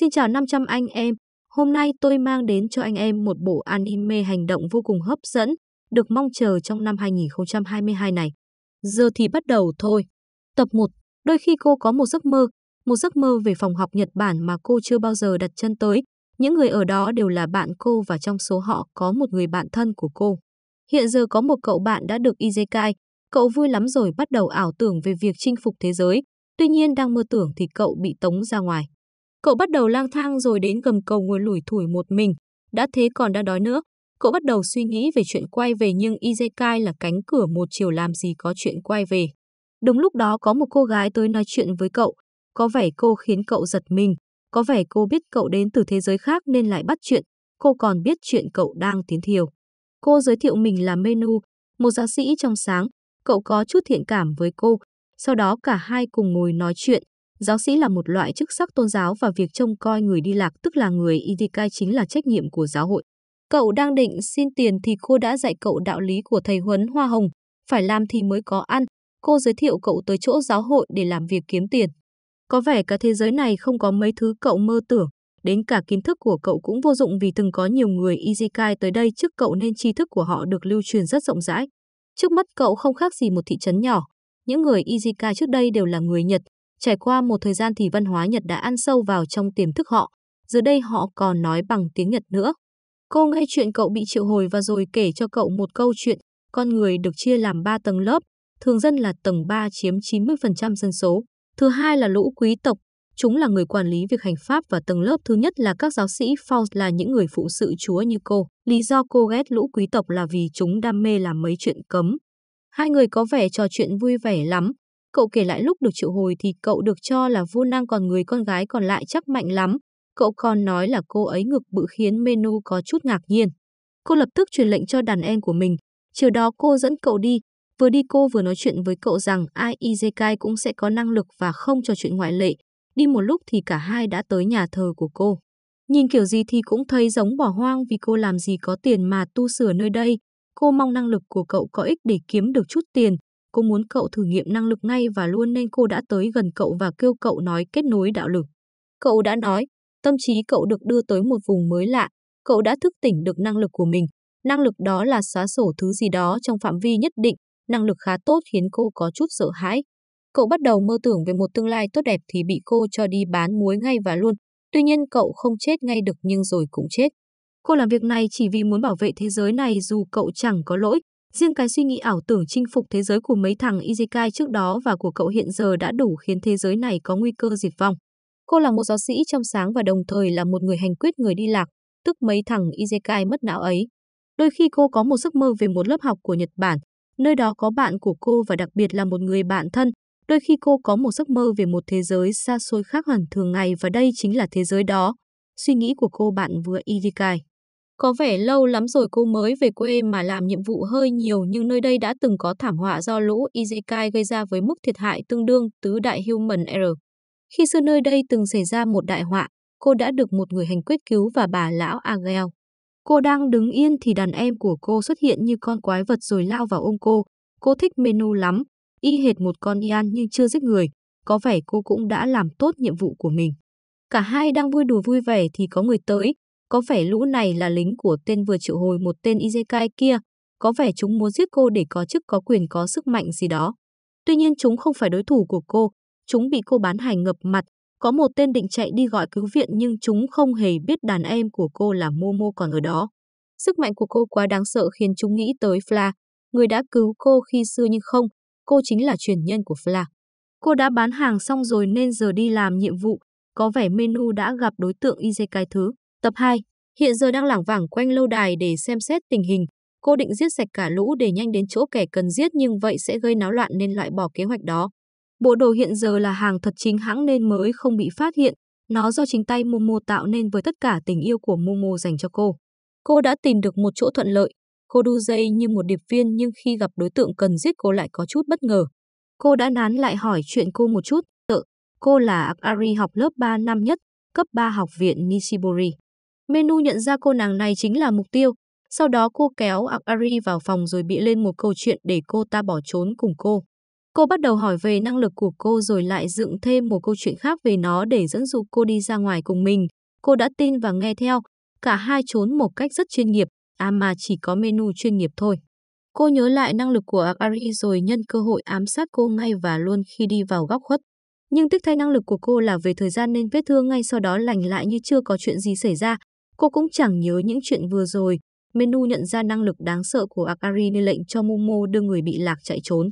Xin chào 500 anh em, hôm nay tôi mang đến cho anh em một bộ anime hành động vô cùng hấp dẫn, được mong chờ trong năm 2022 này. Giờ thì bắt đầu thôi. Tập 1. Đôi khi cô có một giấc mơ, một giấc mơ về phòng học Nhật Bản mà cô chưa bao giờ đặt chân tới. Những người ở đó đều là bạn cô và trong số họ có một người bạn thân của cô. Hiện giờ có một cậu bạn đã được Izekai, cậu vui lắm rồi bắt đầu ảo tưởng về việc chinh phục thế giới. Tuy nhiên đang mơ tưởng thì cậu bị tống ra ngoài. Cậu bắt đầu lang thang rồi đến gầm cầu ngồi lủi thủi một mình, đã thế còn đang đói nữa. Cậu bắt đầu suy nghĩ về chuyện quay về nhưng Izekai là cánh cửa một chiều làm gì có chuyện quay về. Đúng lúc đó có một cô gái tới nói chuyện với cậu, có vẻ cô khiến cậu giật mình, có vẻ cô biết cậu đến từ thế giới khác nên lại bắt chuyện, cô còn biết chuyện cậu đang tiến thiều. Cô giới thiệu mình là Menu, một giáo sĩ trong sáng, cậu có chút thiện cảm với cô, sau đó cả hai cùng ngồi nói chuyện, Giáo sĩ là một loại chức sắc tôn giáo và việc trông coi người đi lạc tức là người Idikai chính là trách nhiệm của giáo hội. Cậu đang định xin tiền thì cô đã dạy cậu đạo lý của thầy Huấn Hoa Hồng, phải làm thì mới có ăn. Cô giới thiệu cậu tới chỗ giáo hội để làm việc kiếm tiền. Có vẻ cả thế giới này không có mấy thứ cậu mơ tưởng, đến cả kiến thức của cậu cũng vô dụng vì từng có nhiều người Izikai tới đây trước cậu nên tri thức của họ được lưu truyền rất rộng rãi. Trước mắt cậu không khác gì một thị trấn nhỏ, những người Izikai trước đây đều là người Nhật, Trải qua một thời gian thì văn hóa Nhật đã ăn sâu vào trong tiềm thức họ, giờ đây họ còn nói bằng tiếng Nhật nữa. Cô nghe chuyện cậu bị triệu hồi và rồi kể cho cậu một câu chuyện, con người được chia làm 3 tầng lớp, thường dân là tầng 3 chiếm 90% dân số, thứ hai là lũ quý tộc, chúng là người quản lý việc hành pháp và tầng lớp thứ nhất là các giáo sĩ Faust là những người phụ sự chúa như cô. Lý do cô ghét lũ quý tộc là vì chúng đam mê làm mấy chuyện cấm. Hai người có vẻ trò chuyện vui vẻ lắm, Cậu kể lại lúc được triệu hồi thì cậu được cho là vô năng còn người con gái còn lại chắc mạnh lắm. Cậu còn nói là cô ấy ngực bự khiến Menu có chút ngạc nhiên. Cô lập tức truyền lệnh cho đàn em của mình. Chiều đó cô dẫn cậu đi. Vừa đi cô vừa nói chuyện với cậu rằng ai Izekai cũng sẽ có năng lực và không cho chuyện ngoại lệ. Đi một lúc thì cả hai đã tới nhà thờ của cô. Nhìn kiểu gì thì cũng thấy giống bỏ hoang vì cô làm gì có tiền mà tu sửa nơi đây. Cô mong năng lực của cậu có ích để kiếm được chút tiền, cô muốn cậu thử nghiệm năng lực ngay và luôn nên cô đã tới gần cậu và kêu cậu nói kết nối đạo lực. Cậu đã nói, tâm trí cậu được đưa tới một vùng mới lạ, cậu đã thức tỉnh được năng lực của mình. Năng lực đó là xóa sổ thứ gì đó trong phạm vi nhất định, năng lực khá tốt khiến cô có chút sợ hãi. Cậu bắt đầu mơ tưởng về một tương lai tốt đẹp thì bị cô cho đi bán muối ngay và luôn. Tuy nhiên cậu không chết ngay được nhưng rồi cũng chết. Cô làm việc này chỉ vì muốn bảo vệ thế giới này dù cậu chẳng có lỗi, Riêng cái suy nghĩ ảo tưởng chinh phục thế giới của mấy thằng Izikai trước đó và của cậu hiện giờ đã đủ khiến thế giới này có nguy cơ diệt vong. Cô là một giáo sĩ trong sáng và đồng thời là một người hành quyết người đi lạc, tức mấy thằng Izekai mất não ấy. Đôi khi cô có một giấc mơ về một lớp học của Nhật Bản, nơi đó có bạn của cô và đặc biệt là một người bạn thân. Đôi khi cô có một giấc mơ về một thế giới xa xôi khác hẳn thường ngày và đây chính là thế giới đó. Suy nghĩ của cô bạn vừa Izekai. Có vẻ lâu lắm rồi cô mới về quê mà làm nhiệm vụ hơi nhiều nhưng nơi đây đã từng có thảm họa do lũ Izekai gây ra với mức thiệt hại tương đương tứ đại Human Error. Khi xưa nơi đây từng xảy ra một đại họa, cô đã được một người hành quyết cứu và bà lão Agel. Cô đang đứng yên thì đàn em của cô xuất hiện như con quái vật rồi lao vào ôm cô. Cô thích menu lắm, y hệt một con Ian nhưng chưa giết người. Có vẻ cô cũng đã làm tốt nhiệm vụ của mình. Cả hai đang vui đùa vui vẻ thì có người tới, có vẻ lũ này là lính của tên vừa triệu hồi một tên Izekai kia, có vẻ chúng muốn giết cô để có chức có quyền có sức mạnh gì đó. Tuy nhiên chúng không phải đối thủ của cô, chúng bị cô bán hành ngập mặt. Có một tên định chạy đi gọi cứu viện nhưng chúng không hề biết đàn em của cô là Momo còn ở đó. Sức mạnh của cô quá đáng sợ khiến chúng nghĩ tới Fla, người đã cứu cô khi xưa nhưng không, cô chính là truyền nhân của Fla. Cô đã bán hàng xong rồi nên giờ đi làm nhiệm vụ, có vẻ menu đã gặp đối tượng Izekai thứ. Tập 2. Hiện giờ đang lảng vảng quanh lâu đài để xem xét tình hình. Cô định giết sạch cả lũ để nhanh đến chỗ kẻ cần giết nhưng vậy sẽ gây náo loạn nên loại bỏ kế hoạch đó. Bộ đồ hiện giờ là hàng thật chính hãng nên mới không bị phát hiện. Nó do chính tay Momo tạo nên với tất cả tình yêu của Momo dành cho cô. Cô đã tìm được một chỗ thuận lợi. Cô đu dây như một điệp viên nhưng khi gặp đối tượng cần giết cô lại có chút bất ngờ. Cô đã nán lại hỏi chuyện cô một chút. Tự, cô là Akari học lớp 3 năm nhất, cấp 3 học viện Nishibori. Menu nhận ra cô nàng này chính là mục tiêu. Sau đó cô kéo Akari vào phòng rồi bị lên một câu chuyện để cô ta bỏ trốn cùng cô. Cô bắt đầu hỏi về năng lực của cô rồi lại dựng thêm một câu chuyện khác về nó để dẫn dụ cô đi ra ngoài cùng mình. Cô đã tin và nghe theo. Cả hai trốn một cách rất chuyên nghiệp, à mà chỉ có menu chuyên nghiệp thôi. Cô nhớ lại năng lực của Akari rồi nhân cơ hội ám sát cô ngay và luôn khi đi vào góc khuất. Nhưng tiếc thay năng lực của cô là về thời gian nên vết thương ngay sau đó lành lại như chưa có chuyện gì xảy ra, Cô cũng chẳng nhớ những chuyện vừa rồi, Menu nhận ra năng lực đáng sợ của Akari nên lệnh cho Momo đưa người bị lạc chạy trốn.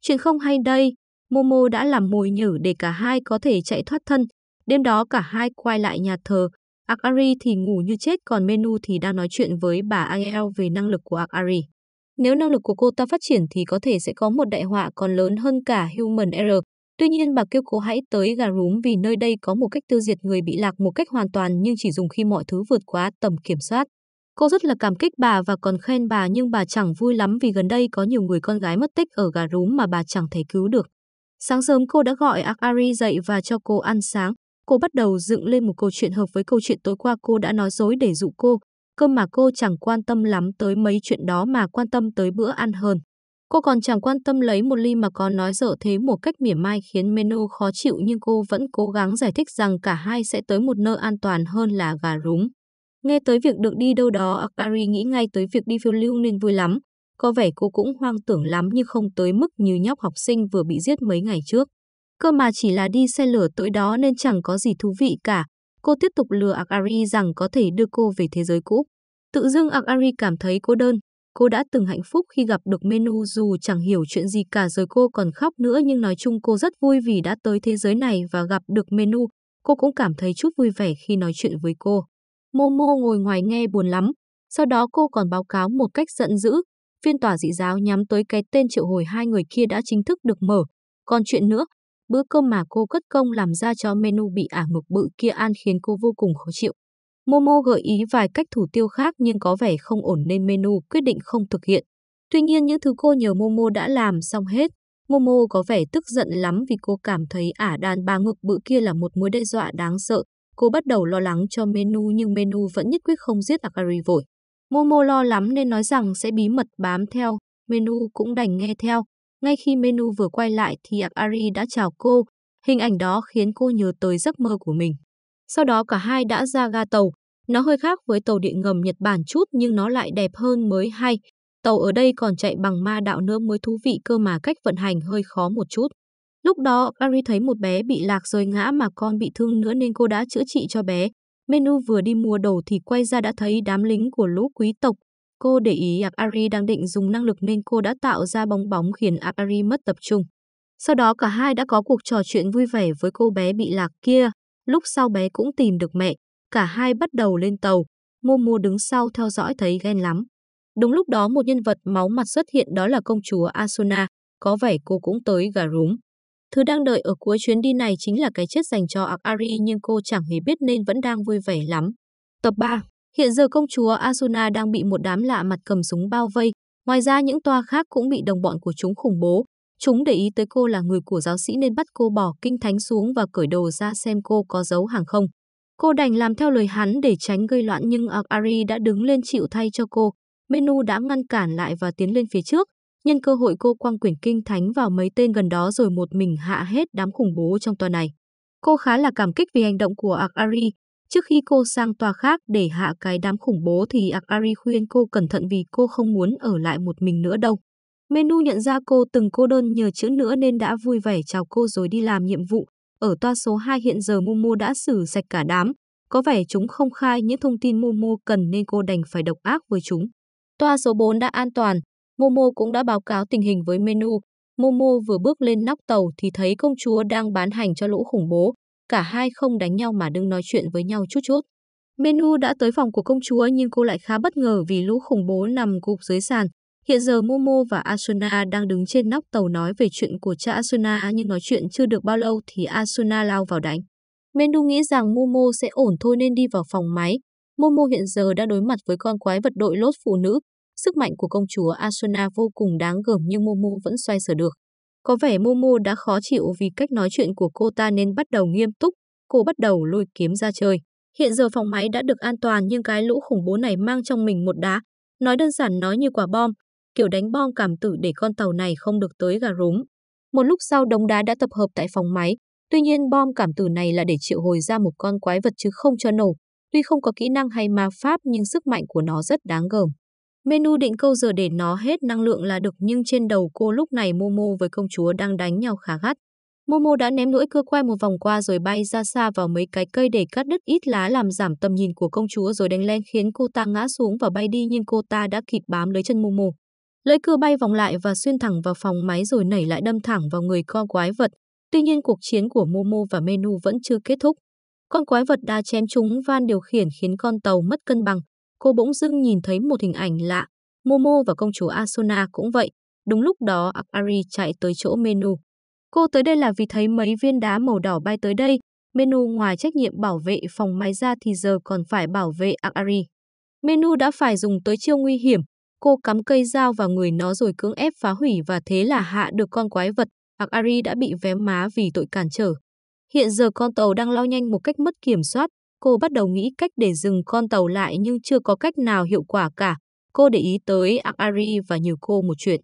Chuyện không hay đây, Momo đã làm mồi nhử để cả hai có thể chạy thoát thân. Đêm đó cả hai quay lại nhà thờ, Akari thì ngủ như chết còn Menu thì đang nói chuyện với bà Aiel về năng lực của Akari. Nếu năng lực của cô ta phát triển thì có thể sẽ có một đại họa còn lớn hơn cả Human Error, Tuy nhiên bà kêu cố hãy tới gà rúm vì nơi đây có một cách tiêu diệt người bị lạc một cách hoàn toàn nhưng chỉ dùng khi mọi thứ vượt quá tầm kiểm soát. Cô rất là cảm kích bà và còn khen bà nhưng bà chẳng vui lắm vì gần đây có nhiều người con gái mất tích ở gà rúm mà bà chẳng thể cứu được. Sáng sớm cô đã gọi Akari dậy và cho cô ăn sáng. Cô bắt đầu dựng lên một câu chuyện hợp với câu chuyện tối qua cô đã nói dối để dụ cô, cơ mà cô chẳng quan tâm lắm tới mấy chuyện đó mà quan tâm tới bữa ăn hơn. Cô còn chẳng quan tâm lấy một ly mà có nói dở thế một cách mỉa mai khiến Meno khó chịu nhưng cô vẫn cố gắng giải thích rằng cả hai sẽ tới một nơi an toàn hơn là gà rúng. Nghe tới việc được đi đâu đó, Akari nghĩ ngay tới việc đi phiêu lưu nên vui lắm. Có vẻ cô cũng hoang tưởng lắm nhưng không tới mức như nhóc học sinh vừa bị giết mấy ngày trước. Cơ mà chỉ là đi xe lửa tối đó nên chẳng có gì thú vị cả. Cô tiếp tục lừa Akari rằng có thể đưa cô về thế giới cũ. Tự dưng Akari cảm thấy cô đơn, Cô đã từng hạnh phúc khi gặp được Menu dù chẳng hiểu chuyện gì cả rồi cô còn khóc nữa nhưng nói chung cô rất vui vì đã tới thế giới này và gặp được Menu. Cô cũng cảm thấy chút vui vẻ khi nói chuyện với cô. Momo ngồi ngoài nghe buồn lắm. Sau đó cô còn báo cáo một cách giận dữ. Phiên tòa dị giáo nhắm tới cái tên triệu hồi hai người kia đã chính thức được mở. Còn chuyện nữa, bữa cơm mà cô cất công làm ra cho menu bị ả ngực bự kia ăn khiến cô vô cùng khó chịu. Momo gợi ý vài cách thủ tiêu khác nhưng có vẻ không ổn nên menu quyết định không thực hiện. Tuy nhiên những thứ cô nhờ Momo đã làm xong hết, Momo có vẻ tức giận lắm vì cô cảm thấy ả đàn bà ngực bự kia là một mối đe dọa đáng sợ. Cô bắt đầu lo lắng cho menu nhưng menu vẫn nhất quyết không giết Akari vội. Momo lo lắm nên nói rằng sẽ bí mật bám theo, menu cũng đành nghe theo. Ngay khi menu vừa quay lại thì Akari đã chào cô, hình ảnh đó khiến cô nhớ tới giấc mơ của mình. Sau đó cả hai đã ra ga tàu. Nó hơi khác với tàu điện ngầm Nhật Bản chút nhưng nó lại đẹp hơn mới hay. Tàu ở đây còn chạy bằng ma đạo nữa mới thú vị cơ mà cách vận hành hơi khó một chút. Lúc đó, Gary thấy một bé bị lạc rồi ngã mà con bị thương nữa nên cô đã chữa trị cho bé. Menu vừa đi mua đồ thì quay ra đã thấy đám lính của lũ quý tộc. Cô để ý Akari đang định dùng năng lực nên cô đã tạo ra bóng bóng khiến Akari mất tập trung. Sau đó cả hai đã có cuộc trò chuyện vui vẻ với cô bé bị lạc kia. Lúc sau bé cũng tìm được mẹ, cả hai bắt đầu lên tàu. Momo đứng sau theo dõi thấy ghen lắm. Đúng lúc đó một nhân vật máu mặt xuất hiện đó là công chúa Asuna, có vẻ cô cũng tới gà rúm. Thứ đang đợi ở cuối chuyến đi này chính là cái chết dành cho Akari nhưng cô chẳng hề biết nên vẫn đang vui vẻ lắm. Tập 3 Hiện giờ công chúa Asuna đang bị một đám lạ mặt cầm súng bao vây. Ngoài ra những toa khác cũng bị đồng bọn của chúng khủng bố, Chúng để ý tới cô là người của giáo sĩ nên bắt cô bỏ kinh thánh xuống và cởi đồ ra xem cô có giấu hàng không. Cô đành làm theo lời hắn để tránh gây loạn nhưng Akari đã đứng lên chịu thay cho cô. Menu đã ngăn cản lại và tiến lên phía trước. Nhân cơ hội cô quăng quyển kinh thánh vào mấy tên gần đó rồi một mình hạ hết đám khủng bố trong tòa này. Cô khá là cảm kích vì hành động của Akari. Trước khi cô sang tòa khác để hạ cái đám khủng bố thì Akari khuyên cô cẩn thận vì cô không muốn ở lại một mình nữa đâu. Menu nhận ra cô từng cô đơn nhờ chữ nữa nên đã vui vẻ chào cô rồi đi làm nhiệm vụ. Ở toa số 2 hiện giờ Momo đã xử sạch cả đám. Có vẻ chúng không khai những thông tin Momo cần nên cô đành phải độc ác với chúng. Toa số 4 đã an toàn. Momo cũng đã báo cáo tình hình với Menu. Momo vừa bước lên nóc tàu thì thấy công chúa đang bán hành cho lũ khủng bố. Cả hai không đánh nhau mà đừng nói chuyện với nhau chút chút. Menu đã tới phòng của công chúa nhưng cô lại khá bất ngờ vì lũ khủng bố nằm gục dưới sàn. Hiện giờ Momo và Asuna đang đứng trên nóc tàu nói về chuyện của cha Asuna nhưng nói chuyện chưa được bao lâu thì Asuna lao vào đánh. Menu nghĩ rằng Momo sẽ ổn thôi nên đi vào phòng máy. Momo hiện giờ đã đối mặt với con quái vật đội lốt phụ nữ. Sức mạnh của công chúa Asuna vô cùng đáng gờm nhưng Momo vẫn xoay sở được. Có vẻ Momo đã khó chịu vì cách nói chuyện của cô ta nên bắt đầu nghiêm túc. Cô bắt đầu lôi kiếm ra chơi. Hiện giờ phòng máy đã được an toàn nhưng cái lũ khủng bố này mang trong mình một đá. Nói đơn giản nói như quả bom, kiểu đánh bom cảm tử để con tàu này không được tới gà rúng. Một lúc sau đống đá đã tập hợp tại phòng máy, tuy nhiên bom cảm tử này là để triệu hồi ra một con quái vật chứ không cho nổ. Tuy không có kỹ năng hay ma pháp nhưng sức mạnh của nó rất đáng gờm. Menu định câu giờ để nó hết năng lượng là được nhưng trên đầu cô lúc này Momo với công chúa đang đánh nhau khá gắt. Momo đã ném lưỡi cưa quay một vòng qua rồi bay ra xa vào mấy cái cây để cắt đứt ít lá làm giảm tầm nhìn của công chúa rồi đánh len khiến cô ta ngã xuống và bay đi nhưng cô ta đã kịp bám lấy chân Momo. Lưỡi cưa bay vòng lại và xuyên thẳng vào phòng máy rồi nảy lại đâm thẳng vào người con quái vật. Tuy nhiên cuộc chiến của Momo và Menu vẫn chưa kết thúc. Con quái vật đã chém trúng van điều khiển khiến con tàu mất cân bằng. Cô bỗng dưng nhìn thấy một hình ảnh lạ. Momo và công chúa Asuna cũng vậy. Đúng lúc đó Akari chạy tới chỗ Menu. Cô tới đây là vì thấy mấy viên đá màu đỏ bay tới đây. Menu ngoài trách nhiệm bảo vệ phòng máy ra thì giờ còn phải bảo vệ Akari. Menu đã phải dùng tới chiêu nguy hiểm, Cô cắm cây dao vào người nó rồi cưỡng ép phá hủy và thế là hạ được con quái vật. Akari đã bị vé má vì tội cản trở. Hiện giờ con tàu đang lao nhanh một cách mất kiểm soát. Cô bắt đầu nghĩ cách để dừng con tàu lại nhưng chưa có cách nào hiệu quả cả. Cô để ý tới Akari và nhờ cô một chuyện.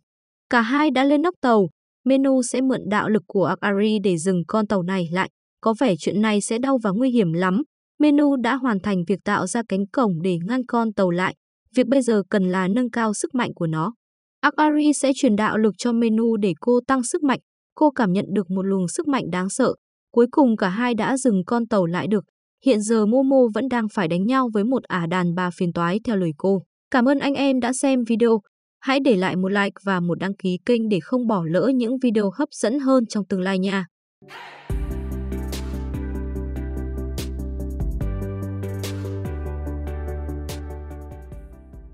Cả hai đã lên nóc tàu. Menu sẽ mượn đạo lực của Akari để dừng con tàu này lại. Có vẻ chuyện này sẽ đau và nguy hiểm lắm. Menu đã hoàn thành việc tạo ra cánh cổng để ngăn con tàu lại. Việc bây giờ cần là nâng cao sức mạnh của nó. Akari sẽ truyền đạo lực cho Menu để cô tăng sức mạnh. Cô cảm nhận được một luồng sức mạnh đáng sợ. Cuối cùng cả hai đã dừng con tàu lại được. Hiện giờ Momo vẫn đang phải đánh nhau với một ả đàn bà phiền toái theo lời cô. Cảm ơn anh em đã xem video. Hãy để lại một like và một đăng ký kênh để không bỏ lỡ những video hấp dẫn hơn trong tương lai nha.